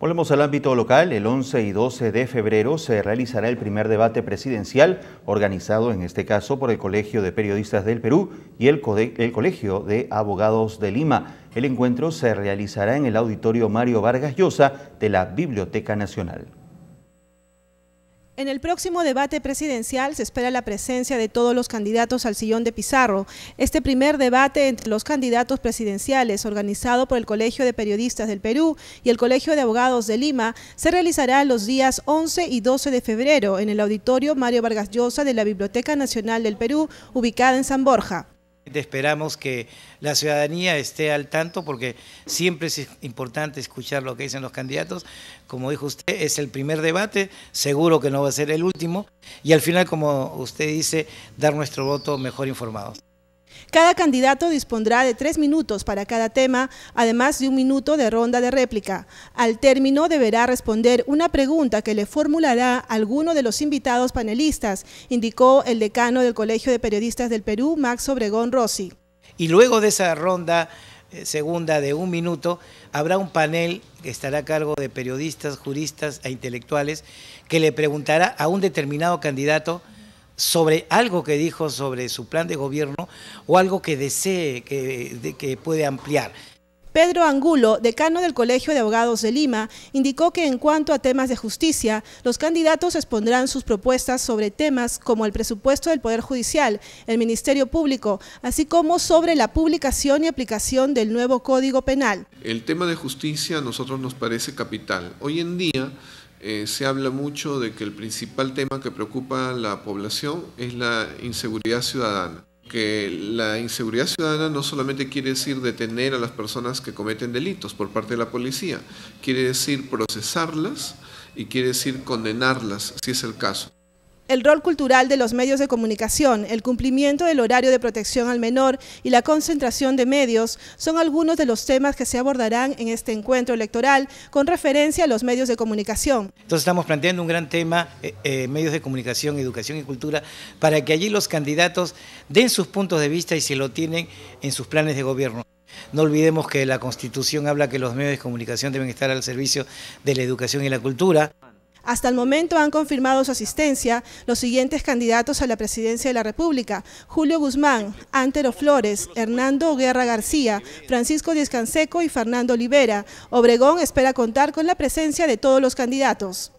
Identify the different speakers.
Speaker 1: Volvemos al ámbito local. El 11 y 12 de febrero se realizará el primer debate presidencial, organizado en este caso por el Colegio de Periodistas del Perú y el, el Colegio de Abogados de Lima. El encuentro se realizará en el auditorio Mario Vargas Llosa de la Biblioteca Nacional.
Speaker 2: En el próximo debate presidencial se espera la presencia de todos los candidatos al sillón de Pizarro. Este primer debate entre los candidatos presidenciales, organizado por el Colegio de Periodistas del Perú y el Colegio de Abogados de Lima, se realizará los días 11 y 12 de febrero en el auditorio Mario Vargas Llosa de la Biblioteca Nacional del Perú, ubicada en San Borja.
Speaker 1: Esperamos que la ciudadanía esté al tanto porque siempre es importante escuchar lo que dicen los candidatos. Como dijo usted, es el primer debate, seguro que no va a ser el último. Y al final, como usted dice, dar nuestro voto mejor informados.
Speaker 2: Cada candidato dispondrá de tres minutos para cada tema, además de un minuto de ronda de réplica. Al término deberá responder una pregunta que le formulará alguno de los invitados panelistas, indicó el decano del Colegio de Periodistas del Perú, Max Obregón Rossi.
Speaker 1: Y luego de esa ronda eh, segunda de un minuto, habrá un panel que estará a cargo de periodistas, juristas e intelectuales que le preguntará a un determinado candidato sobre algo que dijo sobre su plan de gobierno o algo que desee que, que puede ampliar. Pedro Angulo, decano del Colegio de Abogados de Lima,
Speaker 2: indicó que en cuanto a temas de justicia, los candidatos expondrán sus propuestas sobre temas como el presupuesto del Poder Judicial, el Ministerio Público, así como sobre la publicación y aplicación del nuevo Código Penal.
Speaker 3: El tema de justicia a nosotros nos parece capital. Hoy en día eh, se habla mucho de que el principal tema que preocupa a la población es la inseguridad ciudadana. Que la inseguridad ciudadana no solamente quiere decir detener a las personas que cometen delitos por parte de la policía, quiere decir procesarlas y quiere decir condenarlas, si es el caso
Speaker 2: el rol cultural de los medios de comunicación, el cumplimiento del horario de protección al menor y la concentración de medios son algunos de los temas que se abordarán en este encuentro electoral con referencia a los medios de comunicación.
Speaker 1: Entonces estamos planteando un gran tema, eh, eh, medios de comunicación, educación y cultura, para que allí los candidatos den sus puntos de vista y si lo tienen en sus planes de gobierno. No olvidemos que la Constitución habla que los medios de comunicación deben estar al servicio de la educación y la cultura.
Speaker 2: Hasta el momento han confirmado su asistencia los siguientes candidatos a la presidencia de la República, Julio Guzmán, Antero Flores, Hernando Guerra García, Francisco Díaz Canseco y Fernando Olivera. Obregón espera contar con la presencia de todos los candidatos.